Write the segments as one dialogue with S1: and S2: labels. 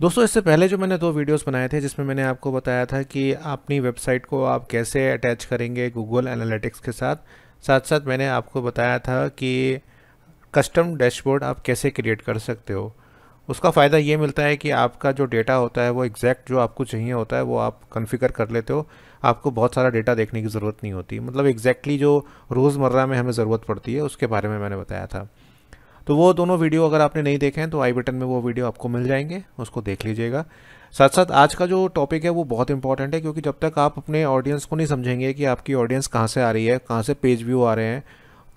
S1: दोस्तों इससे पहले जो मैंने दो वीडियोस बनाए थे जिसमें मैंने आपको बताया था कि अपनी वेबसाइट को आप कैसे अटैच करेंगे गूगल एनालिटिक्स के साथ साथ साथ मैंने आपको बताया था कि कस्टम डैशबोर्ड आप कैसे क्रिएट कर सकते हो उसका फ़ायदा ये मिलता है कि आपका जो डेटा होता है वो एग्जैक्ट जो आपको चाहिए होता है वो आप कन्फिगर कर लेते हो आपको बहुत सारा डेटा देखने की ज़रूरत नहीं होती मतलब एग्जैक्टली exactly जो रोज़मर्रा में हमें ज़रूरत पड़ती है उसके बारे में मैंने बताया था तो वो दोनों वीडियो अगर आपने नहीं देखे हैं तो आई बटन में वो वीडियो आपको मिल जाएंगे उसको देख लीजिएगा साथ साथ आज का जो टॉपिक है वो बहुत इंपॉर्टेंट है क्योंकि जब तक आप अपने ऑडियंस को नहीं समझेंगे कि आपकी ऑडियंस कहाँ से आ रही है कहाँ से पेज व्यू आ रहे हैं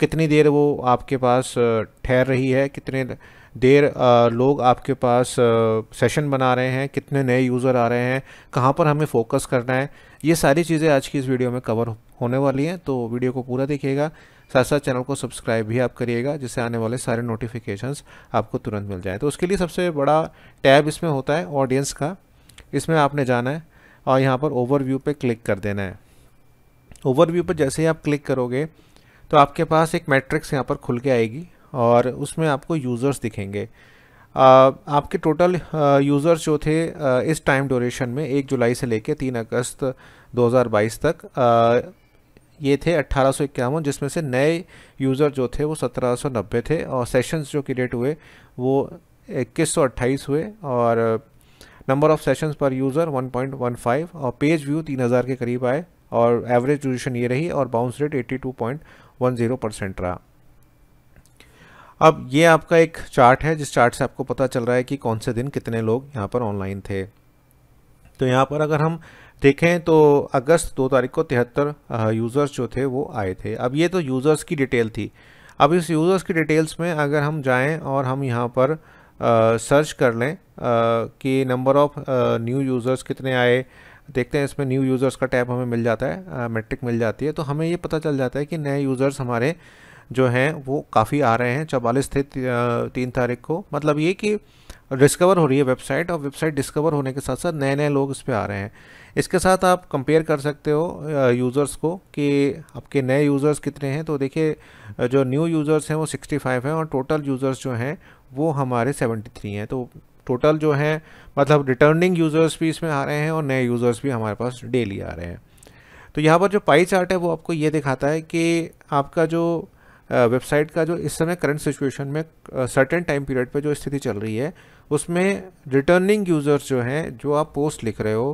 S1: कितनी देर वो आपके पास ठहर रही है कितने देर लोग आपके पास सेशन बना रहे हैं कितने नए यूज़र आ रहे हैं कहाँ पर हमें फोकस करना है ये सारी चीज़ें आज की इस वीडियो में कवर होने वाली हैं तो वीडियो को पूरा देखिएगा साथ साथ चैनल को सब्सक्राइब भी आप करिएगा जिससे आने वाले सारे नोटिफिकेशंस आपको तुरंत मिल जाए तो उसके लिए सबसे बड़ा टैब इसमें होता है ऑडियंस का इसमें आपने जाना है और यहाँ पर ओवरव्यू पे क्लिक कर देना है ओवरव्यू पर जैसे ही आप क्लिक करोगे तो आपके पास एक मैट्रिक्स यहाँ पर खुल के आएगी और उसमें आपको यूज़र्स दिखेंगे आपके टोटल यूज़र्स जो थे इस टाइम ड्यूरेशन में एक जुलाई से लेकर तीन अगस्त 2022 तक ये थे अट्ठारह जिसमें से नए यूज़र जो थे वो 1790 थे और सेशंस जो क्रिएट हुए वो इक्कीस हुए और number of sessions per user 1.15 और पेज व्यू 3000 के करीब आए और एवरेज पोजिशन ये रही और बाउंस रेट 82.10 परसेंट रहा अब ये आपका एक चार्ट है जिस चार्ट से आपको पता चल रहा है कि कौन से दिन कितने लोग यहाँ पर ऑनलाइन थे तो यहाँ पर अगर हम देखें तो अगस्त दो तारीख को तिहत्तर यूज़र्स जो थे वो आए थे अब ये तो यूज़र्स की डिटेल थी अब इस यूज़र्स की डिटेल्स में अगर हम जाएं और हम यहाँ पर आ, सर्च कर लें आ, कि नंबर ऑफ़ न्यू यूज़र्स कितने आए देखते हैं इसमें न्यू यूज़र्स का टैब हमें मिल जाता है मेट्रिक मिल जाती है तो हमें ये पता चल जाता है कि नए यूज़र्स हमारे जो हैं वो काफ़ी आ रहे हैं चवालीस थे तीन तारीख को मतलब ये कि डिस्कवर हो रही है वेबसाइट और वेबसाइट डिस्कवर होने के साथ साथ नए नए लोग इस पर आ रहे हैं इसके साथ आप कंपेयर कर सकते हो यूज़र्स को कि आपके नए यूज़र्स कितने हैं तो देखिए जो न्यू यूज़र्स हैं वो 65 हैं और टोटल यूज़र्स जो हैं वो हमारे 73 हैं तो टोटल जो हैं मतलब रिटर्निंग यूज़र्स भी इसमें आ रहे हैं और नए यूज़र्स भी हमारे पास डेली आ रहे हैं तो यहाँ पर जो पाई चार्ट है वो आपको ये दिखाता है कि आपका जो वेबसाइट का जो इस समय करंट सिचुएशन में सर्टेन टाइम पीरियड पे जो स्थिति चल रही है उसमें रिटर्निंग यूज़र्स जो हैं जो आप पोस्ट लिख रहे हो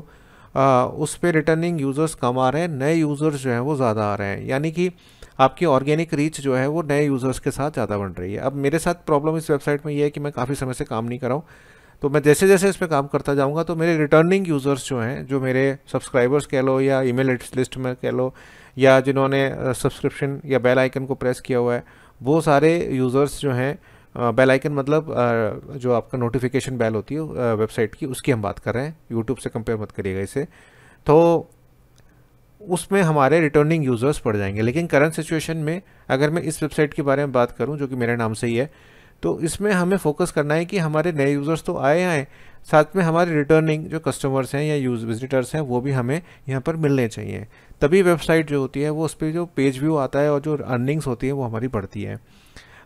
S1: आ, उस पर रिटर्निंग यूज़र्स कम आ रहे हैं नए यूज़र्स जो हैं वो ज़्यादा आ रहे हैं यानी कि आपकी ऑर्गेनिक रीच जो है वो नए यूज़र्स के साथ ज़्यादा बन रही है अब मेरे साथ प्रॉब्लम इस वेबसाइट में ये है कि मैं काफ़ी समय से काम नहीं कर रहा हूँ तो मैं जैसे जैसे इस पर काम करता जाऊँगा तो मेरे रिटर्निंग यूज़र्स जो हैं जो मेरे सब्सक्राइबर्स कह लो या ई मेल लिस्ट में कह लो या जिन्होंने सब्सक्रिप्शन या बेल आइकन को प्रेस किया हुआ है वो सारे यूज़र्स जो हैं बेल आइकन मतलब जो आपका नोटिफिकेशन बेल होती है वेबसाइट की उसकी हम बात कर रहे हैं यूट्यूब से कंपेयर मत करिएगा इसे तो उसमें हमारे रिटर्निंग यूज़र्स पड़ जाएंगे लेकिन करंट सिचुएशन में अगर मैं इस वेबसाइट के बारे में बात करूं जो कि मेरे नाम से ही है तो इसमें हमें फोकस करना है कि हमारे नए यूज़र्स तो आए आए साथ में हमारे रिटर्निंग जो कस्टमर्स हैं या यूज विजिटर्स हैं वो भी हमें यहाँ पर मिलने चाहिए तभी वेबसाइट जो होती है वो उस पर जो पेज व्यू आता है और जो अर्निंग्स होती है वो हमारी बढ़ती है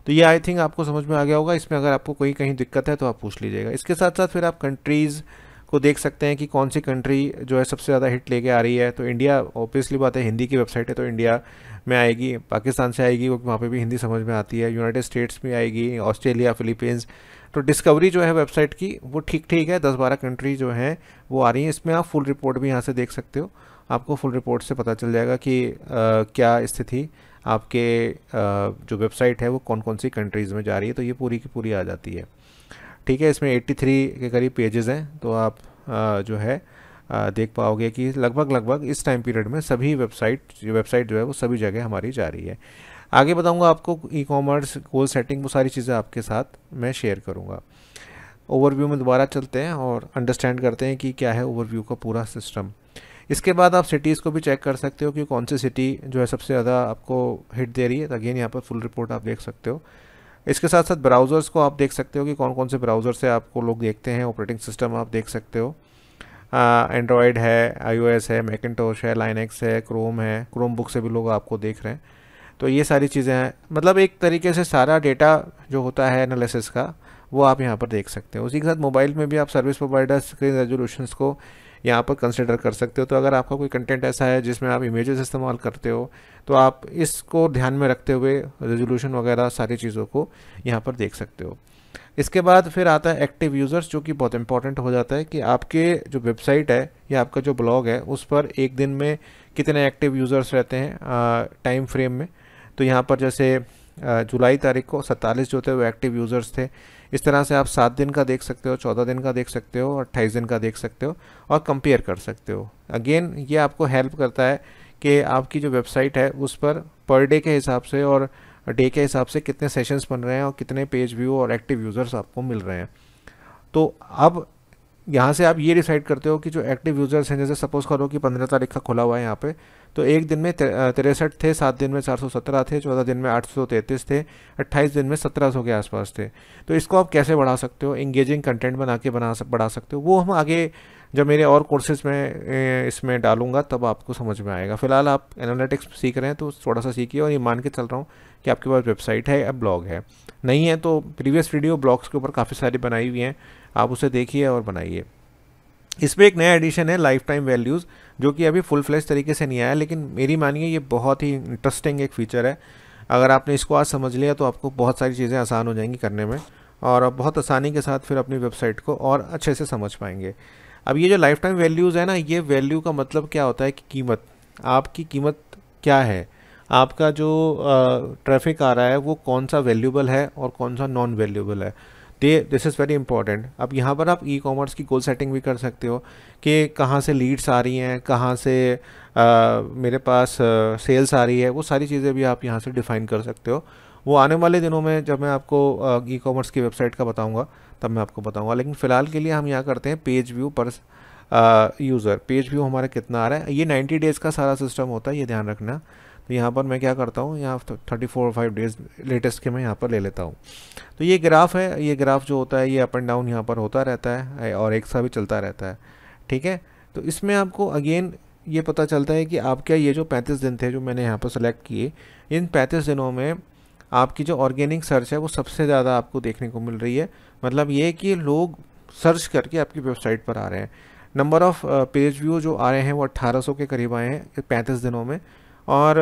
S1: तो ये आई थिंक आपको समझ में आ गया होगा इसमें अगर आपको कोई कहीं दिक्कत है तो आप पूछ लीजिएगा इसके साथ साथ फिर आप कंट्रीज़ को देख सकते हैं कि कौन सी कंट्री जो है सबसे ज़्यादा हिट लेके आ रही है तो इंडिया ऑब्वियसली बात है हिंदी की वेबसाइट है तो इंडिया में आएगी पाकिस्तान से आएगी वो वहाँ पर भी हिंदी समझ में आती है यूनाइटेड स्टेट्स में आएगी ऑस्ट्रेलिया फिलीपींस तो डिस्कवरी जो है वेबसाइट की वो ठीक ठीक है दस बारह कंट्री जो हैं वो आ रही हैं इसमें आप फुल रिपोर्ट भी यहाँ से देख सकते हो आपको फुल रिपोर्ट से पता चल जाएगा कि आ, क्या स्थिति आपके आ, जो वेबसाइट है वो कौन कौन सी कंट्रीज़ में जा रही है तो ये पूरी की पूरी आ जाती है ठीक है इसमें 83 के करीब पेजेस हैं तो आप आ, जो है आ, देख पाओगे कि लगभग लगभग इस टाइम पीरियड में सभी वेबसाइट वेबसाइट जो है वो सभी जगह हमारी जा रही है आगे बताऊंगा आपको ई कॉमर्स गोल सेटिंग वो सारी चीज़ें आपके साथ मैं शेयर करूँगा ओवरव्यू में दोबारा चलते हैं और अंडरस्टैंड करते हैं कि क्या है ओवरव्यू का पूरा सिस्टम इसके बाद आप सिटीज़ को भी चेक कर सकते हो कि कौन सी सिटी जो है सबसे ज़्यादा आपको हिट दे रही है अगेन यहाँ पर फुल रिपोर्ट आप देख सकते हो इसके साथ साथ ब्राउज़र्स को आप देख सकते हो कि कौन कौन से ब्राउज़र से आपको लोग देखते हैं ऑपरेटिंग सिस्टम आप देख सकते हो एंड्रॉयड है आईओएस है मैकेटोश है लाइनेक्स है क्रोम है क्रोम बुक से भी लोग आपको देख रहे हैं तो ये सारी चीज़ें हैं मतलब एक तरीके से सारा डेटा जो होता है एनालिसिस का वो आप यहाँ पर देख सकते हो उसी के साथ मोबाइल में भी आप सर्विस प्रोवाइडर स्क्रीन रेजोल्यूशन को यहाँ पर कंसिडर कर सकते हो तो अगर आपका कोई कंटेंट ऐसा है जिसमें आप इमेजेस इस्तेमाल करते हो तो आप इसको ध्यान में रखते हुए रेजोल्यूशन वगैरह सारी चीज़ों को यहाँ पर देख सकते हो इसके बाद फिर आता है एक्टिव यूज़र्स जो कि बहुत इंपॉर्टेंट हो जाता है कि आपके जो वेबसाइट है या आपका जो ब्लॉग है उस पर एक दिन में कितने एक्टिव यूज़र्स रहते हैं टाइम फ्रेम में तो यहाँ पर जैसे जुलाई तारीख को सैंतालीस जो थे वो एक्टिव यूज़र्स थे इस तरह से आप सात दिन का देख सकते हो चौदह दिन का देख सकते हो अट्ठाईस दिन का देख सकते हो और कंपेयर कर सकते हो अगेन ये आपको हेल्प करता है कि आपकी जो वेबसाइट है उस पर पर डे के हिसाब से और डे के हिसाब से कितने सेशंस बन रहे हैं और कितने पेज व्यू और एक्टिव यूज़र्स आपको मिल रहे हैं तो अब यहाँ से आप ये डिसाइड करते हो कि जो एक्टिव यूज़र्स हैं जैसे सपोज़ करो कि पंद्रह तारीख का खुला हुआ है यहाँ पर तो एक दिन में तिरसठ थे सात दिन में 417 थे चौदह दिन में 833 थे 28 दिन में 1700 के आसपास थे तो इसको आप कैसे बढ़ा सकते हो इंगेजिंग कंटेंट बना के बना सक, बढ़ा सकते हो वो हम आगे जब मेरे और कोर्सेज में इसमें डालूंगा तब आपको समझ में आएगा फिलहाल आप एनालिटिक्स सीख रहे हैं तो थोड़ा सा सीखिए और ये मान के चल रहा हूँ कि आपके पास वेबसाइट है या ब्लॉग है नहीं है तो प्रीवियस वीडियो ब्लॉग्स के ऊपर काफ़ी सारी बनाई हुई हैं आप उसे देखिए और बनाइए इसमें एक नया एडिशन है लाइफ टाइम वैल्यूज़ जो कि अभी फुल फ्लैश तरीके से नहीं आया लेकिन मेरी मानिए ये बहुत ही इंटरेस्टिंग एक फीचर है अगर आपने इसको आज समझ लिया तो आपको बहुत सारी चीज़ें आसान हो जाएंगी करने में और आप बहुत आसानी के साथ फिर अपनी वेबसाइट को और अच्छे से समझ पाएंगे अब ये जो लाइफ टाइम वैल्यूज़ है ना ये वैल्यू का मतलब क्या होता है कि कीमत आपकी कीमत क्या है आपका जो ट्रैफिक आ रहा है वो कौन सा वैल्यूबल है और कौन सा नॉन वैल्यूबल है they this is very important अब यहाँ पर आप ई कॉमर्स की गोल सेटिंग भी कर सकते हो कि कहाँ से लीड्स आ रही हैं कहाँ से आ, मेरे पास सेल्स आ रही है वो सारी चीज़ें भी आप यहाँ से डिफ़ाइन कर सकते हो वो आने वाले दिनों में जब मैं आपको ई कॉमर्स की वेबसाइट का बताऊँगा तब मैं आपको बताऊँगा लेकिन फ़िलहाल के लिए हम यहाँ करते हैं page view per user page view हमारा कितना आ रहा है ये 90 डेज़ का सारा सिस्टम होता है ये ध्यान रखना तो यहाँ पर मैं क्या करता हूँ यहाँ thirty four five days latest के मैं यहाँ पर ले लेता हूँ तो ये ग्राफ है ये ग्राफ जो होता है ये अप एंड डाउन यहाँ पर होता रहता है और एक सा भी चलता रहता है ठीक है तो इसमें आपको अगेन ये पता चलता है कि आपके ये जो पैंतीस दिन थे जो मैंने यहाँ पर सेलेक्ट किए इन पैंतीस दिनों में आपकी जो ऑर्गेनिक सर्च है वो सबसे ज़्यादा आपको देखने को मिल रही है मतलब ये कि लोग सर्च करके आपकी वेबसाइट पर आ रहे हैं नंबर ऑफ़ पेज व्यू जो आ रहे हैं वो 1800 के करीब आए हैं पैंतीस दिनों में और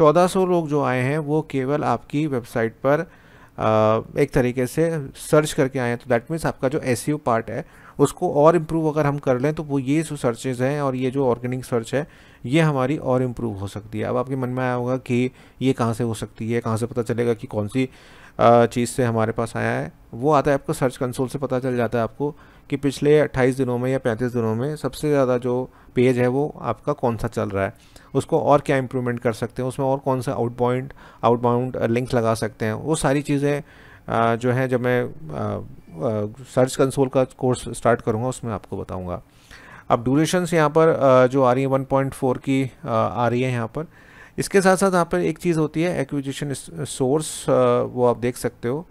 S1: 1400 लोग जो आए हैं वो केवल आपकी वेबसाइट पर आ, एक तरीके से सर्च करके आए हैं तो दैट मीन्स आपका जो एस पार्ट e है उसको और इम्प्रूव अगर हम कर लें तो वो ये जो सर्चेज़ हैं और ये जो ऑर्गेनिक सर्च है ये हमारी और इम्प्रूव हो सकती है अब आपके मन में आया होगा कि ये कहाँ से हो सकती है कहाँ से पता चलेगा कि कौन सी चीज़ से हमारे पास आया है वो आता है आपको सर्च कंसोल से पता चल जाता है आपको कि पिछले 28 दिनों में या 35 दिनों में सबसे ज़्यादा जो पेज है वो आपका कौन सा चल रहा है उसको और क्या इम्प्रूवमेंट कर सकते हैं उसमें और कौन सा out point outbound link लगा सकते हैं वो सारी चीज़ें uh, जो हैं जब मैं सर्च uh, कंसोल uh, का कोर्स स्टार्ट करूँगा उसमें आपको बताऊँगा अब ड्यूरेशंस यहाँ पर जो आ रही है 1.4 की आ रही है यहाँ पर इसके साथ साथ यहाँ पर एक चीज़ होती है एक्विजिशन सोर्स वो आप देख सकते हो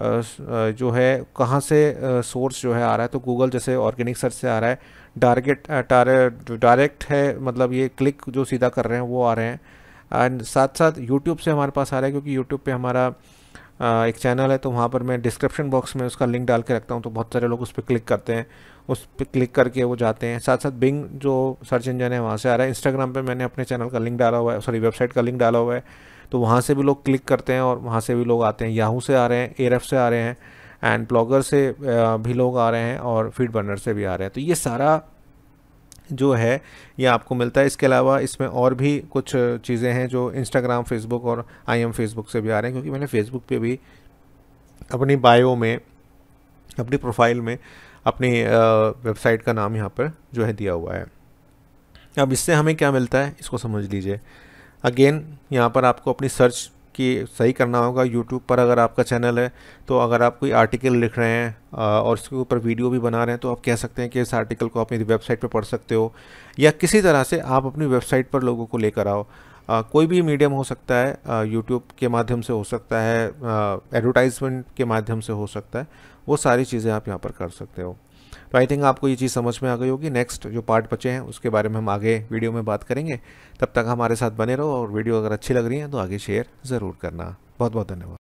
S1: जो है कहाँ से सोर्स जो है आ रहा है तो गूगल जैसे ऑर्गेनिक सर्च से आ रहा है टारगेट डायरेक्ट है मतलब ये क्लिक जो सीधा कर रहे हैं वो आ रहे हैं एंड साथ साथ यूट्यूब से हमारे पास आ रहा है क्योंकि यूट्यूब पे हमारा एक चैनल है तो वहाँ पर मैं डिस्क्रिप्शन बॉक्स में उसका लिंक डाल के रखता हूँ तो बहुत सारे लोग उस पर क्लिक करते हैं उस पर क्लिक करके वो जाते हैं साथ साथ बिंग जो सर्च इंजन है वहाँ से आ रहा है इंस्टाग्राम पर मैंने अपने चैनल का लिंक डाला हुआ है सॉरी वेबसाइट का लिंक डाला हुआ है तो वहाँ से भी लोग क्लिक करते हैं और वहाँ से भी लोग आते हैं याहू से आ रहे हैं एरफ से आ रहे हैं एंड ब्लॉगर से भी लोग आ रहे हैं और फीड बर्नर से भी आ रहे हैं तो ये सारा जो है ये आपको मिलता है इसके अलावा इसमें और भी कुछ चीज़ें हैं जो इंस्टाग्राम फेसबुक और आई एम फेसबुक से भी आ रहे हैं क्योंकि मैंने फेसबुक पे भी अपनी बायो में अपनी प्रोफाइल में अपनी वेबसाइट का नाम यहाँ पर जो है दिया हुआ है अब इससे हमें क्या मिलता है इसको समझ लीजिए अगेन यहाँ पर आपको अपनी सर्च की सही करना होगा यूट्यूब पर अगर आपका चैनल है तो अगर आप कोई आर्टिकल लिख रहे हैं और उसके ऊपर वीडियो भी बना रहे हैं तो आप कह सकते हैं कि इस आर्टिकल को अपनी वेबसाइट पर पढ़ सकते हो या किसी तरह से आप अपनी वेबसाइट पर लोगों को लेकर आओ आ, कोई भी मीडियम हो सकता है यूट्यूब के माध्यम से हो सकता है एडवर्टाइजमेंट के माध्यम से हो सकता है वो सारी चीज़ें आप यहाँ पर कर सकते हो तो आई थिंक आपको ये चीज़ समझ में आ गई होगी नेक्स्ट जो पार्ट बचे हैं उसके बारे में हम आगे वीडियो में बात करेंगे तब तक हमारे साथ बने रहो और वीडियो अगर अच्छी लग रही है तो आगे शेयर ज़रूर करना बहुत बहुत धन्यवाद